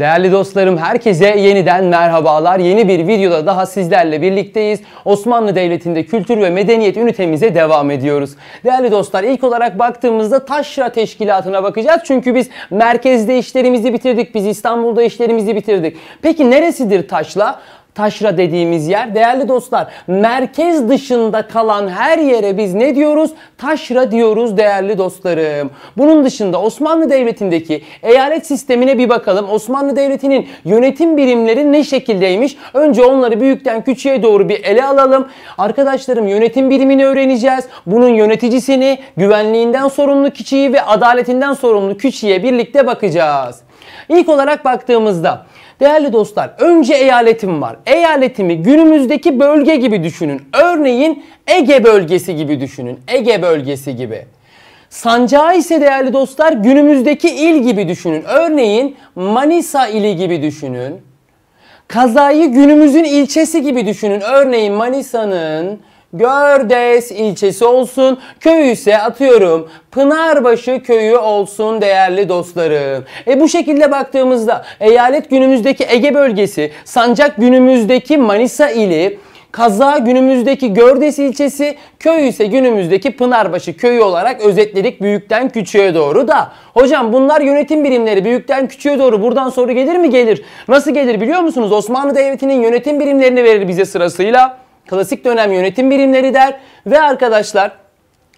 Değerli dostlarım herkese yeniden merhabalar. Yeni bir videoda daha sizlerle birlikteyiz. Osmanlı Devleti'nde kültür ve medeniyet ünitemize devam ediyoruz. Değerli dostlar ilk olarak baktığımızda Taşra Teşkilatı'na bakacağız. Çünkü biz merkezde işlerimizi bitirdik. Biz İstanbul'da işlerimizi bitirdik. Peki neresidir Taşla? taşra dediğimiz yer. Değerli dostlar merkez dışında kalan her yere biz ne diyoruz? Taşra diyoruz değerli dostlarım. Bunun dışında Osmanlı Devleti'ndeki eyalet sistemine bir bakalım. Osmanlı Devleti'nin yönetim birimleri ne şekildeymiş? Önce onları büyükten küçüğe doğru bir ele alalım. Arkadaşlarım yönetim birimini öğreneceğiz. Bunun yöneticisini, güvenliğinden sorumlu kişiyi ve adaletinden sorumlu küçüğe birlikte bakacağız. İlk olarak baktığımızda Değerli dostlar önce eyaletim var. Eyaletimi günümüzdeki bölge gibi düşünün. Örneğin Ege bölgesi gibi düşünün. Ege bölgesi gibi. Sancağı ise değerli dostlar günümüzdeki il gibi düşünün. Örneğin Manisa ili gibi düşünün. Kazayı günümüzün ilçesi gibi düşünün. Örneğin Manisa'nın Gördes ilçesi olsun, köyü ise atıyorum Pınarbaşı köyü olsun değerli dostlarım. E bu şekilde baktığımızda eyalet günümüzdeki Ege bölgesi, Sancak günümüzdeki Manisa ili, Kaza günümüzdeki Gördes ilçesi, köy ise günümüzdeki Pınarbaşı köyü olarak özetledik büyükten küçüğe doğru da. Hocam bunlar yönetim birimleri büyükten küçüğe doğru buradan soru gelir mi? Gelir. Nasıl gelir biliyor musunuz? Osmanlı Devleti'nin yönetim birimlerini verir bize sırasıyla klasik dönem yönetim birimleri der ve arkadaşlar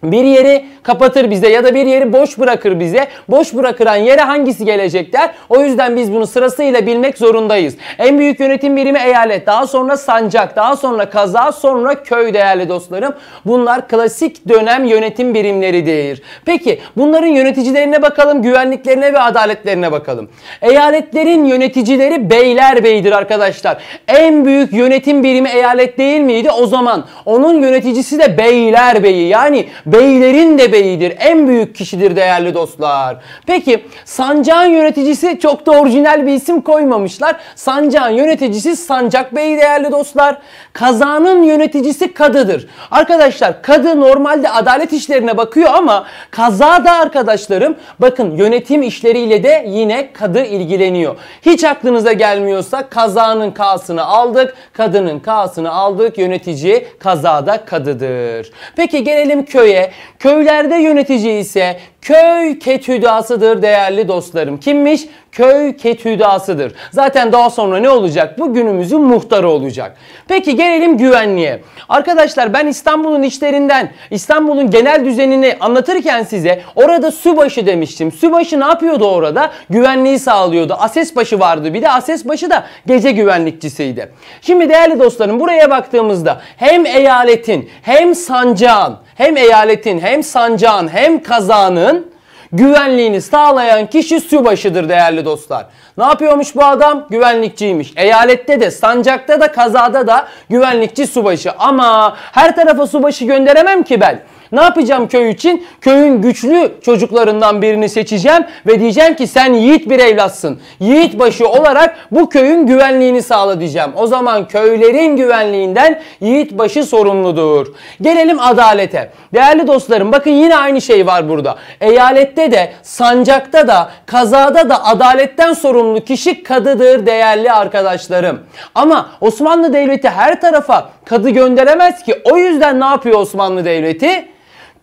bir yeri kapatır bize ya da bir yeri boş bırakır bize. Boş bırakılan yere hangisi gelecekler? O yüzden biz bunu sırasıyla bilmek zorundayız. En büyük yönetim birimi eyalet, daha sonra sancak, daha sonra kaza, sonra köy değerli dostlarım. Bunlar klasik dönem yönetim birimleridir. Peki bunların yöneticilerine bakalım, güvenliklerine ve adaletlerine bakalım. Eyaletlerin yöneticileri beyler beydir arkadaşlar. En büyük yönetim birimi eyalet değil miydi? O zaman onun yöneticisi de beyler beyi. Yani Beylerin de beyidir. En büyük kişidir değerli dostlar. Peki sancağın yöneticisi çok da orijinal bir isim koymamışlar. Sancağın yöneticisi Sancak Bey değerli dostlar. Kazanın yöneticisi kadıdır. Arkadaşlar kadı normalde adalet işlerine bakıyor ama kaza da arkadaşlarım bakın yönetim işleriyle de yine kadı ilgileniyor. Hiç aklınıza gelmiyorsa kazanın kasını aldık, kadının kasını aldık. Yönetici kazada kadıdır. Peki gelelim köye köylerde yönetici ise, Köy ketüdasıdır değerli dostlarım. Kimmiş? Köy ketüdasıdır. Zaten daha sonra ne olacak? Bu günümüzün muhtarı olacak. Peki gelelim güvenliğe. Arkadaşlar ben İstanbul'un içlerinden, İstanbul'un genel düzenini anlatırken size orada Sübaşı demiştim. Sübaşı ne yapıyordu orada? Güvenliği sağlıyordu. Asesbaşı vardı bir de. Asesbaşı da gece güvenlikçisiydi. Şimdi değerli dostlarım buraya baktığımızda hem eyaletin hem sancağın hem eyaletin hem sancağın hem kazanın güvenliğini sağlayan kişi subaşıdır değerli dostlar. Ne yapıyormuş bu adam? Güvenlikçiymiş. Eyalette de, sancakta da, kazada da güvenlikçi subaşı. Ama her tarafa subaşı gönderemem ki ben. Ne yapacağım köy için? Köyün güçlü çocuklarından birini seçeceğim ve diyeceğim ki sen yiğit bir evlatsın. Yiğit başı olarak bu köyün güvenliğini sağla diyeceğim. O zaman köylerin güvenliğinden yiğit başı sorumludur. Gelelim adalete. Değerli dostlarım bakın yine aynı şey var burada. Eyalette de, sancakta da, kazada da adaletten sorumlu kişi kadıdır değerli arkadaşlarım. Ama Osmanlı Devleti her tarafa kadı gönderemez ki. O yüzden ne yapıyor Osmanlı Devleti?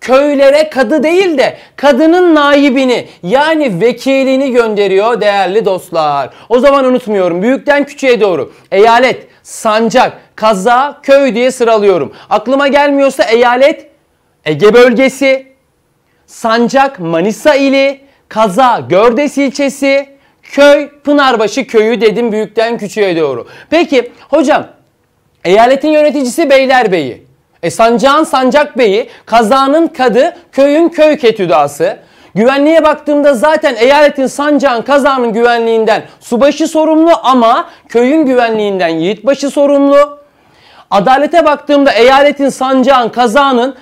köylere kadı değil de kadının naibini yani vekilini gönderiyor değerli dostlar. O zaman unutmuyorum büyükten küçüğe doğru eyalet, sancak, kaza, köy diye sıralıyorum. Aklıma gelmiyorsa eyalet Ege bölgesi, sancak Manisa ili, kaza Gördes ilçesi, köy Pınarbaşı köyü dedim büyükten küçüğe doğru. Peki hocam eyaletin yöneticisi Beylerbeyi. E sancağın sancak beyi, kazanın kadı, köyün köy ketüdası. Güvenliğe baktığımda zaten eyaletin sancağın kazanın güvenliğinden subaşı sorumlu ama köyün güvenliğinden yiğitbaşı sorumlu. Adalete baktığımda eyaletin sancağın kazanın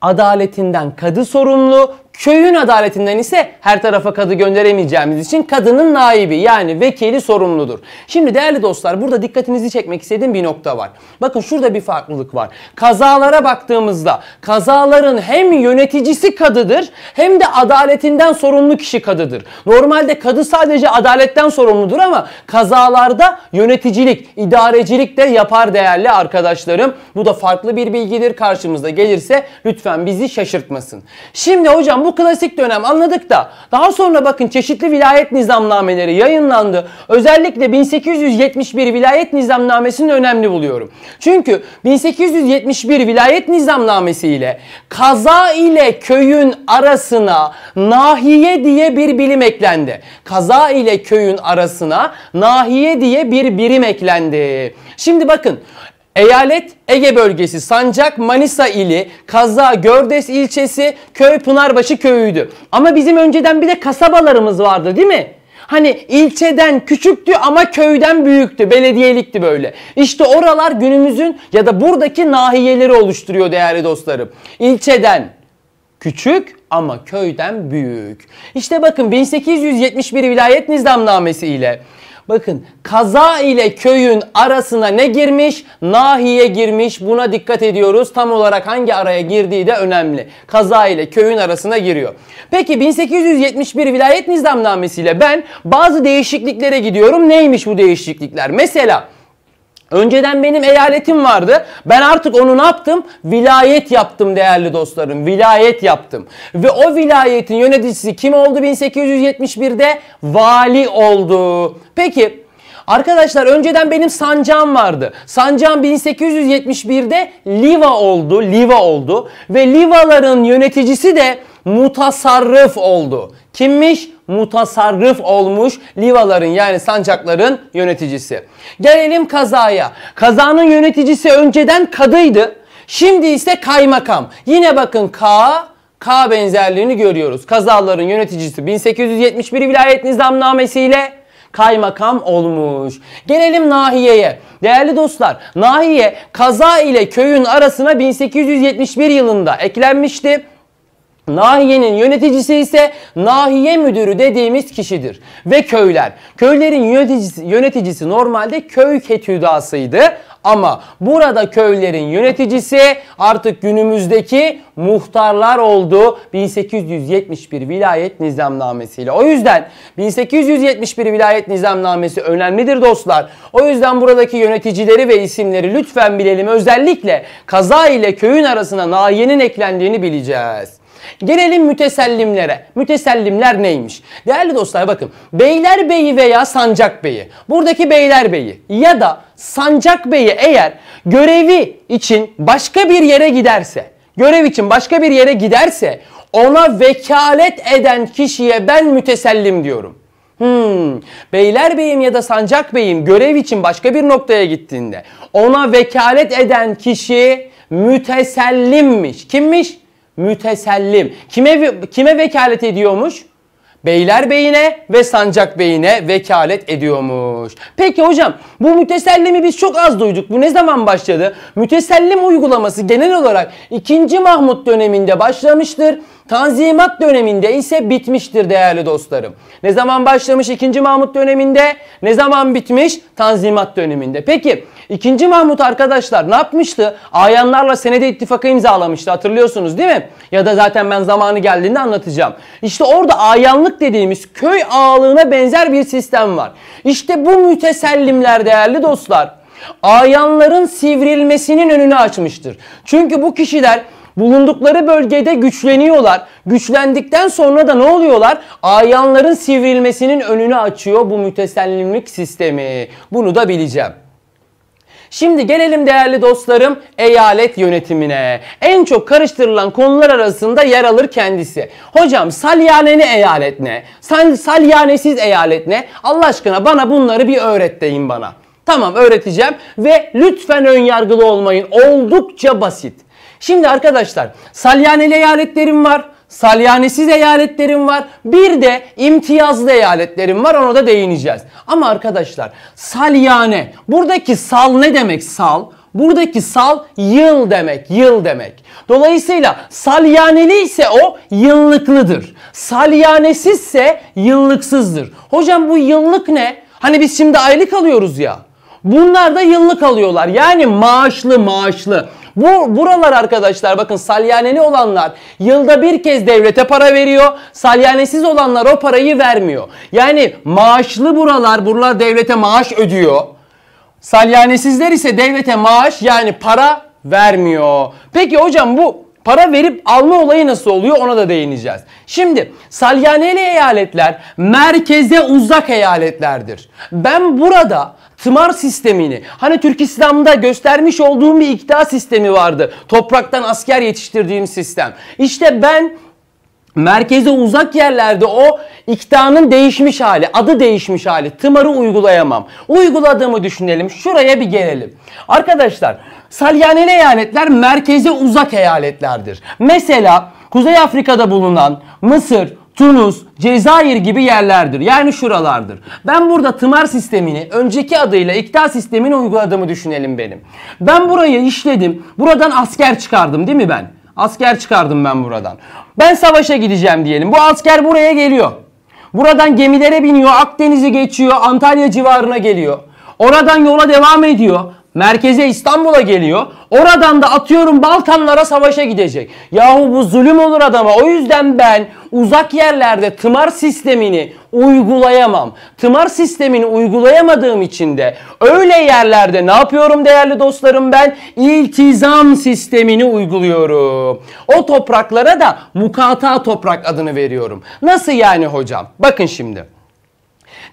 adaletinden kadı sorumlu, Köyün adaletinden ise her tarafa kadı gönderemeyeceğimiz için kadının naibi yani vekili sorumludur. Şimdi değerli dostlar burada dikkatinizi çekmek istediğim bir nokta var. Bakın şurada bir farklılık var. Kazalara baktığımızda kazaların hem yöneticisi kadıdır hem de adaletinden sorumlu kişi kadıdır. Normalde kadı sadece adaletten sorumludur ama kazalarda yöneticilik, idarecilik de yapar değerli arkadaşlarım. Bu da farklı bir bilgidir. karşımızda gelirse lütfen bizi şaşırtmasın. Şimdi hocam bu bu klasik dönem anladık da daha sonra bakın çeşitli vilayet nizamnameleri yayınlandı. Özellikle 1871 vilayet nizamnamesini önemli buluyorum. Çünkü 1871 vilayet nizamnamesi ile kaza ile köyün arasına nahiye diye bir bilim eklendi. Kaza ile köyün arasına nahiye diye bir birim eklendi. Şimdi bakın Eyalet Ege bölgesi Sancak Manisa ili Kaza Gördes ilçesi köy Pınarbaşı köyüydü. Ama bizim önceden bir de kasabalarımız vardı değil mi? Hani ilçeden küçüktü ama köyden büyüktü, belediyelikti böyle. İşte oralar günümüzün ya da buradaki nahiyeleri oluşturuyor değerli dostlarım. İlçeden küçük ama köyden büyük. İşte bakın 1871 vilayet nizamnamesi ile Bakın kaza ile köyün arasına ne girmiş? Nahiye girmiş. Buna dikkat ediyoruz. Tam olarak hangi araya girdiği de önemli. Kaza ile köyün arasına giriyor. Peki 1871 vilayet nizamnamesiyle ben bazı değişikliklere gidiyorum. Neymiş bu değişiklikler? Mesela Önceden benim eyaletim vardı. Ben artık onu ne yaptım? Vilayet yaptım değerli dostlarım. Vilayet yaptım. Ve o vilayetin yöneticisi kim oldu 1871'de? Vali oldu. Peki Arkadaşlar önceden benim sancağım vardı. Sancağım 1871'de Liva oldu, Liva oldu ve Livaların yöneticisi de mutasarrıf oldu. Kimmiş? Mutasarrıf olmuş livaların yani sancakların yöneticisi. Gelelim kazaya. Kazanın yöneticisi önceden kadıydı. Şimdi ise kaymakam. Yine bakın K K benzerliğini görüyoruz. Kazaların yöneticisi 1871 vilayet nizamnamesiyle kaymakam olmuş. Gelelim nahiyeye. Değerli dostlar, nahiye kaza ile köyün arasına 1871 yılında eklenmişti. Nahiyenin yöneticisi ise nahiye müdürü dediğimiz kişidir. Ve köyler. Köylerin yöneticisi, yöneticisi normalde köy ketüdasıydı. Ama burada köylerin yöneticisi artık günümüzdeki muhtarlar oldu 1871 vilayet nizamnamesiyle. O yüzden 1871 vilayet nizamnamesi önemlidir dostlar. O yüzden buradaki yöneticileri ve isimleri lütfen bilelim. Özellikle kaza ile köyün arasına nahiyenin eklendiğini bileceğiz. Gelelim mütesellimlere. Mütesellimler neymiş? Değerli dostlar bakın. beyler beyi veya sancak beyi. Buradaki beyler beyi ya da sancak beyi eğer görevi için başka bir yere giderse, görev için başka bir yere giderse ona vekalet eden kişiye ben mütesellim diyorum. Hmm, beyim ya da sancak beyim görev için başka bir noktaya gittiğinde ona vekalet eden kişi mütesellimmiş. Kimmiş? mütesellim. Kime kime vekalet ediyormuş? Beyler beyine ve sancak beyine vekalet ediyormuş. Peki hocam bu mütesellimi biz çok az duyduk. Bu ne zaman başladı? Mütesellim uygulaması genel olarak 2. Mahmut döneminde başlamıştır. Tanzimat döneminde ise bitmiştir değerli dostlarım. Ne zaman başlamış 2. Mahmut döneminde? Ne zaman bitmiş? Tanzimat döneminde. Peki 2. Mahmut arkadaşlar ne yapmıştı? Ayanlarla senede ittifaka imzalamıştı hatırlıyorsunuz değil mi? Ya da zaten ben zamanı geldiğinde anlatacağım. İşte orada ayanlık dediğimiz köy ağalığına benzer bir sistem var. İşte bu mütesellimler değerli dostlar ayanların sivrilmesinin önünü açmıştır. Çünkü bu kişiler Bulundukları bölgede güçleniyorlar. Güçlendikten sonra da ne oluyorlar? Ayanların sivrilmesinin önünü açıyor bu mütesellimlik sistemi. Bunu da bileceğim. Şimdi gelelim değerli dostlarım eyalet yönetimine. En çok karıştırılan konular arasında yer alır kendisi. Hocam salyaneli eyalet ne? Sal salyanesiz eyalet ne? Allah aşkına bana bunları bir öğret deyin bana. Tamam öğreteceğim ve lütfen önyargılı olmayın. Oldukça basit. Şimdi arkadaşlar salyaneli eyaletlerim var. Salyanesiz eyaletlerim var. Bir de imtiyazlı eyaletlerim var. Ona da değineceğiz. Ama arkadaşlar salyane. Buradaki sal ne demek sal? Buradaki sal yıl demek, yıl demek. Dolayısıyla salyaneli ise o yıllıklıdır. Salyanesizse yıllıksızdır. Hocam bu yıllık ne? Hani biz şimdi aylık alıyoruz ya. Bunlar da yıllık alıyorlar. Yani maaşlı maaşlı. Bu buralar arkadaşlar bakın salyaneli olanlar yılda bir kez devlete para veriyor. Salyanesiz olanlar o parayı vermiyor. Yani maaşlı buralar buralar devlete maaş ödüyor. Salyanesizler ise devlete maaş yani para vermiyor. Peki hocam bu para verip alma olayı nasıl oluyor ona da değineceğiz. Şimdi salyaneli eyaletler merkeze uzak eyaletlerdir. Ben burada tımar sistemini hani Türk İslam'da göstermiş olduğum bir ikta sistemi vardı. Topraktan asker yetiştirdiğim sistem. İşte ben merkeze uzak yerlerde o iktidanın değişmiş hali, adı değişmiş hali. Tımarı uygulayamam. Uyguladığımı düşünelim. Şuraya bir gelelim. Arkadaşlar salyaneli eyaletler merkeze uzak eyaletlerdir. Mesela Kuzey Afrika'da bulunan Mısır, Tunus, Cezayir gibi yerlerdir. Yani şuralardır. Ben burada tımar sistemini önceki adıyla iktidar sistemini uyguladığımı düşünelim benim. Ben burayı işledim. Buradan asker çıkardım değil mi ben? Asker çıkardım ben buradan. Ben savaşa gideceğim diyelim. Bu asker buraya geliyor. Buradan gemilere biniyor, Akdeniz'i geçiyor, Antalya civarına geliyor. Oradan yola devam ediyor merkeze İstanbul'a geliyor. Oradan da atıyorum Balkanlara savaşa gidecek. Yahu bu zulüm olur adama. O yüzden ben uzak yerlerde tımar sistemini uygulayamam. Tımar sistemini uygulayamadığım için de öyle yerlerde ne yapıyorum değerli dostlarım ben? İltizam sistemini uyguluyorum. O topraklara da mukata toprak adını veriyorum. Nasıl yani hocam? Bakın şimdi.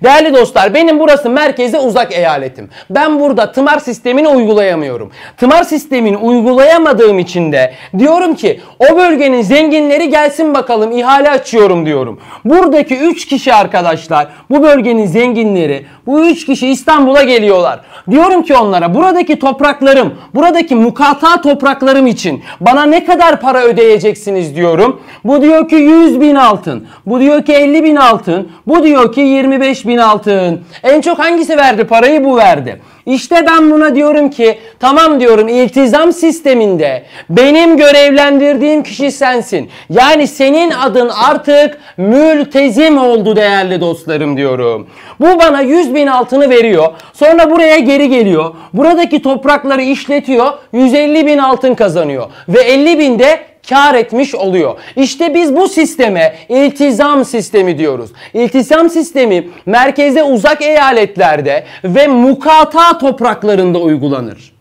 Değerli dostlar benim burası merkeze uzak eyaletim. Ben burada tımar sistemini uygulayamıyorum. Tımar sistemini uygulayamadığım için de diyorum ki o bölgenin zenginleri gelsin bakalım ihale açıyorum diyorum. Buradaki 3 kişi arkadaşlar bu bölgenin zenginleri bu üç kişi İstanbul'a geliyorlar. Diyorum ki onlara buradaki topraklarım, buradaki mukata topraklarım için bana ne kadar para ödeyeceksiniz diyorum. Bu diyor ki 100 bin altın. Bu diyor ki 50 bin altın. Bu diyor ki 25 bin altın. En çok hangisi verdi parayı bu verdi. İşte ben buna diyorum ki tamam diyorum iltizam sisteminde benim görevlendirdiğim kişi sensin. Yani senin adın artık mültezim oldu değerli dostlarım diyorum. Bu bana 100 bin altını veriyor. Sonra buraya geri geliyor. Buradaki toprakları işletiyor. 150 bin altın kazanıyor. Ve 50 bin de kar etmiş oluyor. İşte biz bu sisteme iltizam sistemi diyoruz. İltizam sistemi merkeze uzak eyaletlerde ve mukata topraklarında uygulanır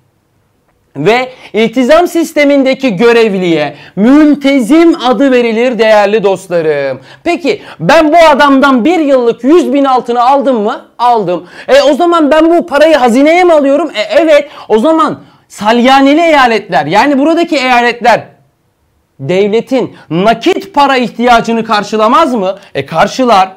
ve iltizam sistemindeki görevliye mültezim adı verilir değerli dostlarım. Peki ben bu adamdan bir yıllık 100 bin altını aldım mı? Aldım. E o zaman ben bu parayı hazineye mi alıyorum? E evet o zaman salyaneli eyaletler yani buradaki eyaletler devletin nakit para ihtiyacını karşılamaz mı? E karşılar.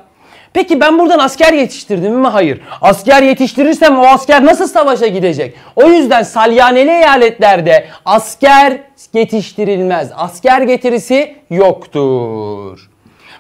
Peki ben buradan asker yetiştirdim mi? Hayır. Asker yetiştirirsem o asker nasıl savaşa gidecek? O yüzden salyaneli eyaletlerde asker yetiştirilmez. Asker getirisi yoktur.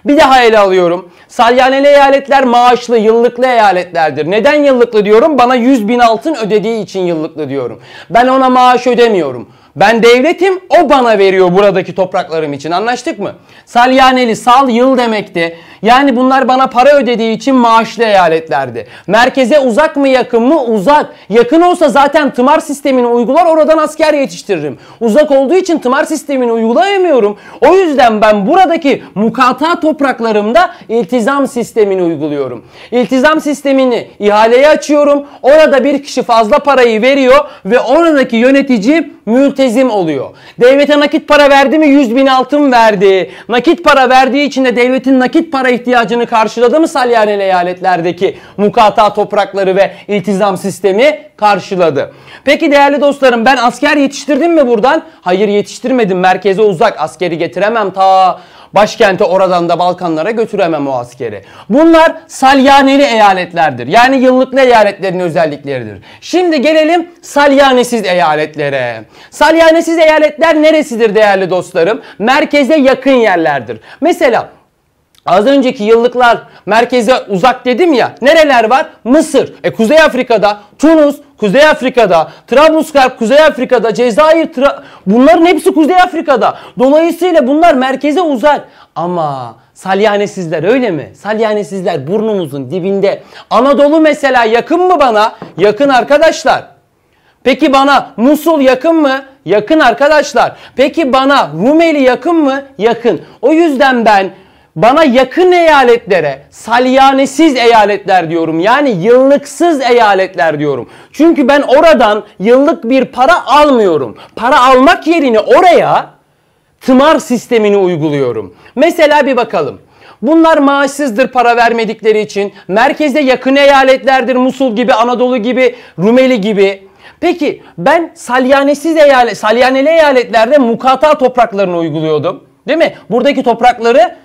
Bir daha ele alıyorum. Salyaneli eyaletler maaşlı, yıllıklı eyaletlerdir. Neden yıllıklı diyorum? Bana 100 bin altın ödediği için yıllıklı diyorum. Ben ona maaş ödemiyorum. Ben devletim o bana veriyor buradaki topraklarım için anlaştık mı? Salyaneli sal yıl demekti. Yani bunlar bana para ödediği için maaşlı eyaletlerdi. Merkeze uzak mı yakın mı? Uzak. Yakın olsa zaten tımar sistemini uygular oradan asker yetiştiririm. Uzak olduğu için tımar sistemini uygulayamıyorum. O yüzden ben buradaki mukata topraklarımda iltizam sistemini uyguluyorum. İltizam sistemini ihaleye açıyorum. Orada bir kişi fazla parayı veriyor ve oradaki yönetici mültezim oluyor. Devlete nakit para verdi mi 100 bin altın verdi. Nakit para verdiği için de devletin nakit para para ihtiyacını karşıladı mı Salyaneli eyaletlerdeki mukata toprakları ve iltizam sistemi karşıladı. Peki değerli dostlarım ben asker yetiştirdim mi buradan? Hayır yetiştirmedim merkeze uzak askeri getiremem ta başkente oradan da Balkanlara götüremem o askeri. Bunlar salyaneli eyaletlerdir. Yani yıllıklı eyaletlerin özellikleridir. Şimdi gelelim salyanesiz eyaletlere. Salyanesiz eyaletler neresidir değerli dostlarım? Merkeze yakın yerlerdir. Mesela Az önceki yıllıklar merkeze uzak dedim ya. Nereler var? Mısır. E Kuzey Afrika'da, Tunus, Kuzey Afrika'da, Trablusgarp Kuzey Afrika'da, Cezayir, Tra bunların hepsi Kuzey Afrika'da. Dolayısıyla bunlar merkeze uzak. Ama salyanesizler öyle mi? Salyanesizler burnumuzun dibinde. Anadolu mesela yakın mı bana? Yakın arkadaşlar. Peki bana Musul yakın mı? Yakın arkadaşlar. Peki bana Rumeli yakın mı? Yakın. O yüzden ben bana yakın eyaletlere salyanesiz eyaletler diyorum. Yani yıllıksız eyaletler diyorum. Çünkü ben oradan yıllık bir para almıyorum. Para almak yerine oraya tımar sistemini uyguluyorum. Mesela bir bakalım. Bunlar maaşsızdır para vermedikleri için. Merkezde yakın eyaletlerdir. Musul gibi, Anadolu gibi, Rumeli gibi. Peki ben salyanesiz eyalet, salyaneli eyaletlerde mukata topraklarını uyguluyordum. Değil mi? Buradaki toprakları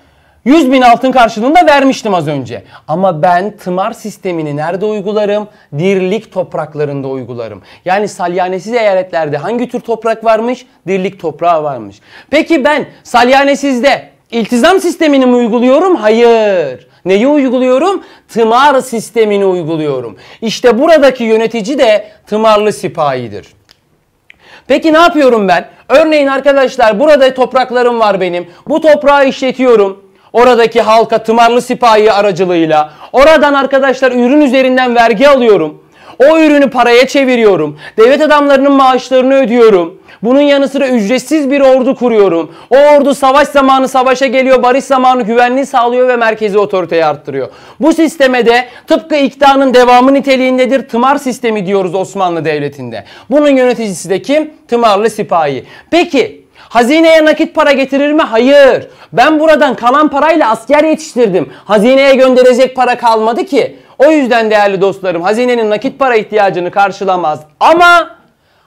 100 bin altın karşılığında vermiştim az önce. Ama ben tımar sistemini nerede uygularım? Dirlik topraklarında uygularım. Yani salyanesiz eyaletlerde hangi tür toprak varmış? Dirlik toprağı varmış. Peki ben salyanesizde iltizam sistemini mi uyguluyorum? Hayır. Neyi uyguluyorum? Tımar sistemini uyguluyorum. İşte buradaki yönetici de tımarlı sipahidir. Peki ne yapıyorum ben? Örneğin arkadaşlar burada topraklarım var benim. Bu toprağı işletiyorum. Oradaki halka tımarlı sipahi aracılığıyla oradan arkadaşlar ürün üzerinden vergi alıyorum. O ürünü paraya çeviriyorum. Devlet adamlarının maaşlarını ödüyorum. Bunun yanı sıra ücretsiz bir ordu kuruyorum. O ordu savaş zamanı savaşa geliyor, barış zamanı güvenliği sağlıyor ve merkezi otoriteyi arttırıyor. Bu sisteme de tıpkı iktidanın devamı niteliğindedir tımar sistemi diyoruz Osmanlı Devleti'nde. Bunun yöneticisi de kim? Tımarlı sipahi. Peki Hazineye nakit para getirir mi? Hayır. Ben buradan kalan parayla asker yetiştirdim. Hazineye gönderecek para kalmadı ki. O yüzden değerli dostlarım hazinenin nakit para ihtiyacını karşılamaz. Ama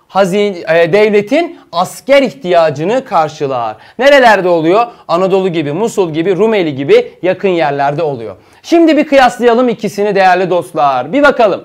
hazin, e, devletin asker ihtiyacını karşılar. Nerelerde oluyor? Anadolu gibi, Musul gibi, Rumeli gibi yakın yerlerde oluyor. Şimdi bir kıyaslayalım ikisini değerli dostlar. Bir bakalım.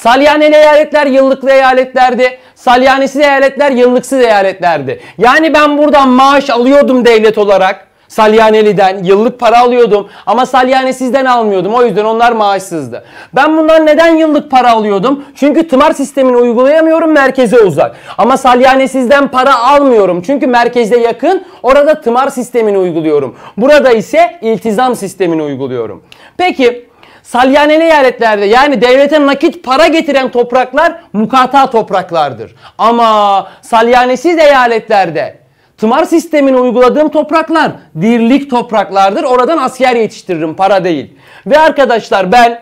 Salyaneli eyaletler yıllıklı eyaletlerdi. Salyanesiz eyaletler yıllıksız eyaletlerdi. Yani ben buradan maaş alıyordum devlet olarak. Salyaneli'den yıllık para alıyordum ama Salyanesiz'den almıyordum. O yüzden onlar maaşsızdı. Ben bundan neden yıllık para alıyordum? Çünkü tımar sistemini uygulayamıyorum merkeze uzak. Ama Salyanesiz'den para almıyorum. Çünkü merkezde yakın orada tımar sistemini uyguluyorum. Burada ise iltizam sistemini uyguluyorum. Peki Salyaneli eyaletlerde yani devlete nakit para getiren topraklar mukata topraklardır. Ama salyanesiz eyaletlerde tımar sistemini uyguladığım topraklar dirlik topraklardır. Oradan asker yetiştiririm para değil. Ve arkadaşlar ben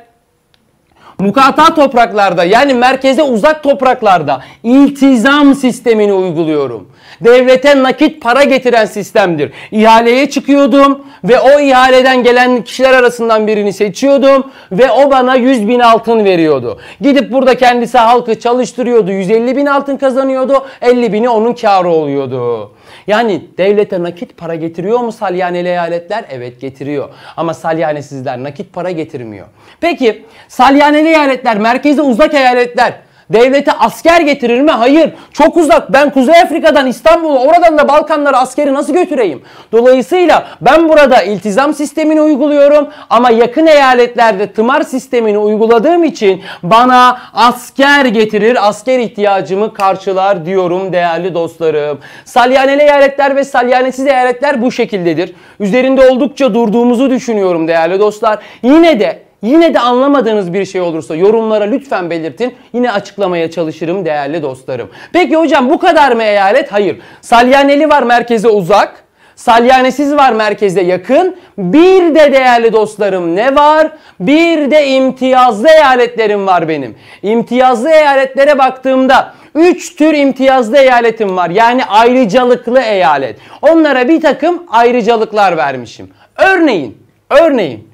Mukata topraklarda yani merkeze uzak topraklarda iltizam sistemini uyguluyorum. Devlete nakit para getiren sistemdir. İhaleye çıkıyordum ve o ihaleden gelen kişiler arasından birini seçiyordum ve o bana 100 bin altın veriyordu. Gidip burada kendisi halkı çalıştırıyordu. 150 bin altın kazanıyordu. 50 bini onun karı oluyordu. Yani devlete nakit para getiriyor mu salyaneli eyaletler? Evet getiriyor. Ama salyanesizler nakit para getirmiyor. Peki salyaneli eyaletler, merkeze uzak eyaletler devlete asker getirir mi? Hayır. Çok uzak. Ben Kuzey Afrika'dan İstanbul'a oradan da Balkanlara askeri nasıl götüreyim? Dolayısıyla ben burada iltizam sistemini uyguluyorum ama yakın eyaletlerde tımar sistemini uyguladığım için bana asker getirir, asker ihtiyacımı karşılar diyorum değerli dostlarım. Salyaneli eyaletler ve salyanesiz eyaletler bu şekildedir. Üzerinde oldukça durduğumuzu düşünüyorum değerli dostlar. Yine de Yine de anlamadığınız bir şey olursa yorumlara lütfen belirtin. Yine açıklamaya çalışırım değerli dostlarım. Peki hocam bu kadar mı eyalet? Hayır. Salyaneli var merkeze uzak. Salyanesiz var merkeze yakın. Bir de değerli dostlarım ne var? Bir de imtiyazlı eyaletlerim var benim. İmtiyazlı eyaletlere baktığımda 3 tür imtiyazlı eyaletim var. Yani ayrıcalıklı eyalet. Onlara bir takım ayrıcalıklar vermişim. Örneğin, örneğin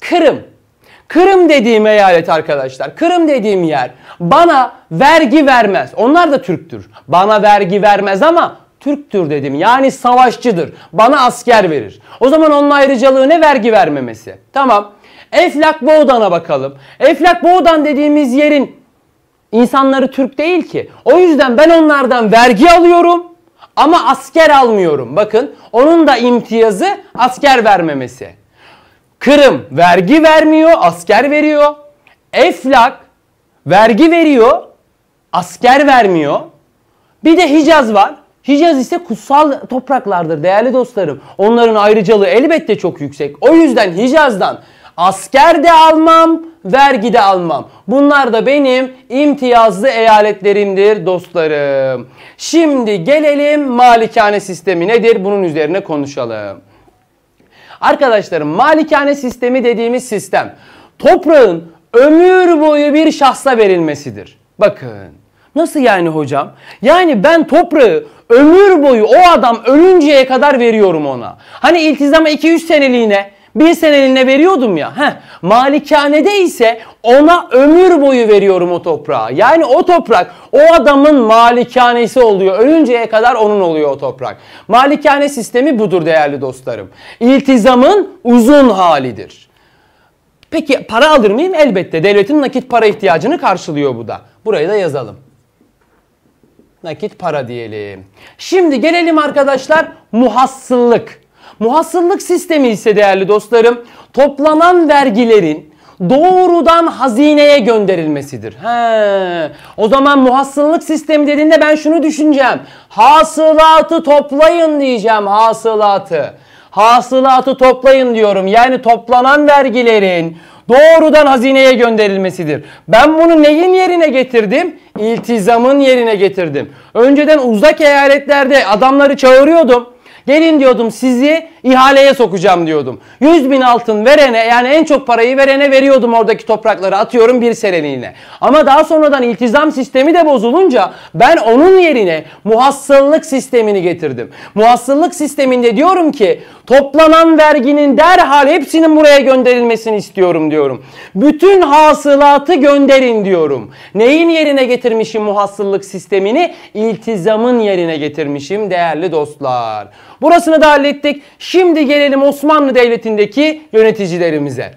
Kırım Kırım dediğim eyalet arkadaşlar, Kırım dediğim yer bana vergi vermez. Onlar da Türktür. Bana vergi vermez ama Türktür dedim. Yani savaşçıdır. Bana asker verir. O zaman onun ayrıcalığı ne vergi vermemesi? Tamam. Eflak Boğdan'a bakalım. Eflak Boğdan dediğimiz yerin insanları Türk değil ki. O yüzden ben onlardan vergi alıyorum ama asker almıyorum. Bakın onun da imtiyazı asker vermemesi. Kırım vergi vermiyor, asker veriyor. Eflak vergi veriyor, asker vermiyor. Bir de Hicaz var. Hicaz ise kutsal topraklardır değerli dostlarım. Onların ayrıcalığı elbette çok yüksek. O yüzden Hicaz'dan asker de almam, vergi de almam. Bunlar da benim imtiyazlı eyaletlerimdir dostlarım. Şimdi gelelim malikane sistemi nedir? Bunun üzerine konuşalım. Arkadaşlarım malikane sistemi dediğimiz sistem toprağın ömür boyu bir şahsa verilmesidir. Bakın nasıl yani hocam? Yani ben toprağı ömür boyu o adam ölünceye kadar veriyorum ona. Hani iltizama 200 seneliğine bir seneliğine veriyordum ya. Heh, malikanede ise ona ömür boyu veriyorum o toprağı. Yani o toprak o adamın malikanesi oluyor. Ölünceye kadar onun oluyor o toprak. Malikane sistemi budur değerli dostlarım. İltizamın uzun halidir. Peki para alır mıyım? Elbette. Devletin nakit para ihtiyacını karşılıyor bu da. Burayı da yazalım. Nakit para diyelim. Şimdi gelelim arkadaşlar muhassıllık. Muhasıllık sistemi ise değerli dostlarım toplanan vergilerin doğrudan hazineye gönderilmesidir. He. O zaman muhasıllık sistemi dediğinde ben şunu düşüneceğim. Hasılatı toplayın diyeceğim hasılatı. Hasılatı toplayın diyorum. Yani toplanan vergilerin doğrudan hazineye gönderilmesidir. Ben bunu neyin yerine getirdim? İltizamın yerine getirdim. Önceden uzak eyaletlerde adamları çağırıyordum. Gelin diyordum sizi ihaleye sokacağım diyordum. 100 bin altın verene yani en çok parayı verene veriyordum oradaki toprakları atıyorum bir seneliğine. Ama daha sonradan iltizam sistemi de bozulunca ben onun yerine muhassıllık sistemini getirdim. Muhassıllık sisteminde diyorum ki toplanan verginin derhal hepsinin buraya gönderilmesini istiyorum diyorum. Bütün hasılatı gönderin diyorum. Neyin yerine getirmişim muhassıllık sistemini? İltizamın yerine getirmişim değerli dostlar. Burasını da hallettik. Şimdi gelelim Osmanlı Devleti'ndeki yöneticilerimize.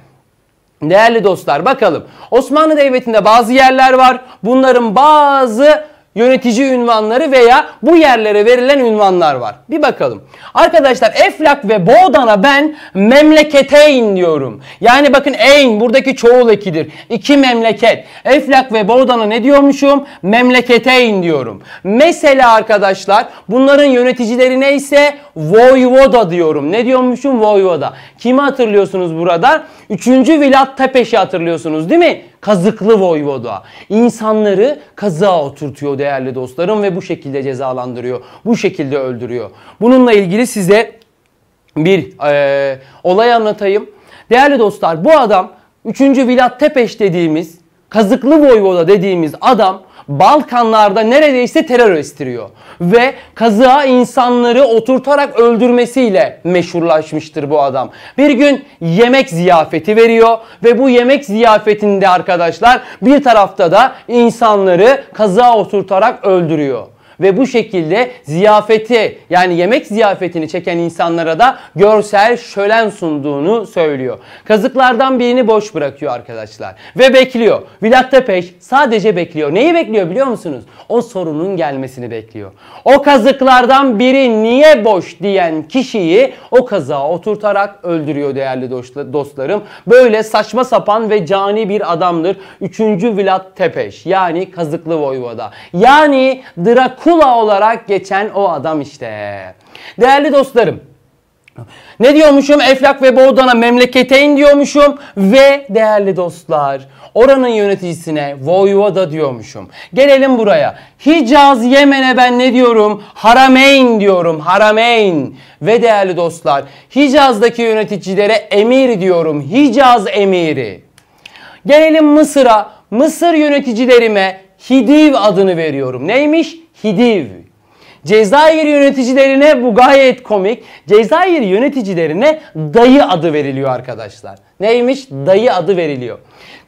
Değerli dostlar bakalım. Osmanlı Devleti'nde bazı yerler var. Bunların bazı yönetici ünvanları veya bu yerlere verilen ünvanlar var. Bir bakalım. Arkadaşlar Eflak ve Boğdan'a ben memleketeyn diyorum. Yani bakın eyn buradaki çoğul ekidir. İki memleket. Eflak ve Boğdan'a ne diyormuşum? Memleketeyn diyorum. Mesela arkadaşlar bunların yöneticileri neyse voyvoda diyorum. Ne diyormuşum? Voyvoda. Kimi hatırlıyorsunuz burada? Üçüncü Vilat Tepeş'i hatırlıyorsunuz değil mi? Kazıklı Voyvoda. İnsanları kazığa oturtuyor değerli dostlarım ve bu şekilde cezalandırıyor. Bu şekilde öldürüyor. Bununla ilgili size bir e, olay anlatayım. Değerli dostlar bu adam 3. Vilat Tepeş dediğimiz Kazıklı Voyvoda dediğimiz adam Balkanlarda neredeyse terör estiriyor ve kazığa insanları oturtarak öldürmesiyle meşhurlaşmıştır bu adam. Bir gün yemek ziyafeti veriyor ve bu yemek ziyafetinde arkadaşlar bir tarafta da insanları kazığa oturtarak öldürüyor ve bu şekilde ziyafeti yani yemek ziyafetini çeken insanlara da görsel şölen sunduğunu söylüyor. Kazıklardan birini boş bırakıyor arkadaşlar ve bekliyor. Vilaktepeş sadece bekliyor. Neyi bekliyor biliyor musunuz? O sorunun gelmesini bekliyor. O kazıklardan biri niye boş diyen kişiyi o kazığa oturtarak öldürüyor değerli dostlarım. Böyle saçma sapan ve cani bir adamdır. üçüncü Vlad Tepeş yani kazıklı voyvoda. Yani Drakul Nikola olarak geçen o adam işte. Değerli dostlarım. Ne diyormuşum? Eflak ve Boğdan'a memlekete in diyormuşum. Ve değerli dostlar oranın yöneticisine Voyvoda diyormuşum. Gelelim buraya. Hicaz Yemen'e ben ne diyorum? Harameyn diyorum. Harameyn. Ve değerli dostlar Hicaz'daki yöneticilere emir diyorum. Hicaz emiri. Gelelim Mısır'a. Mısır yöneticilerime Hidiv adını veriyorum. Neymiş? Hidiv. Cezayir yöneticilerine bu gayet komik. Cezayir yöneticilerine dayı adı veriliyor arkadaşlar. Neymiş? Dayı adı veriliyor.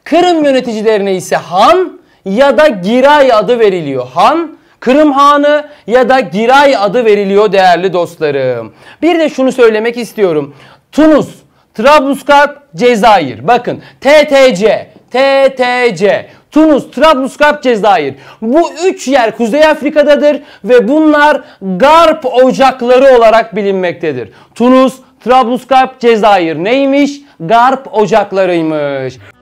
Kırım yöneticilerine ise han ya da giray adı veriliyor. Han, Kırım Hanı ya da Giray adı veriliyor değerli dostlarım. Bir de şunu söylemek istiyorum. Tunus, Trablusgarp, Cezayir. Bakın TTC, TTC. Tunus, Trablusgarp, Cezayir. Bu üç yer Kuzey Afrika'dadır ve bunlar Garp ocakları olarak bilinmektedir. Tunus, Trablusgarp, Cezayir neymiş? Garp ocaklarıymış.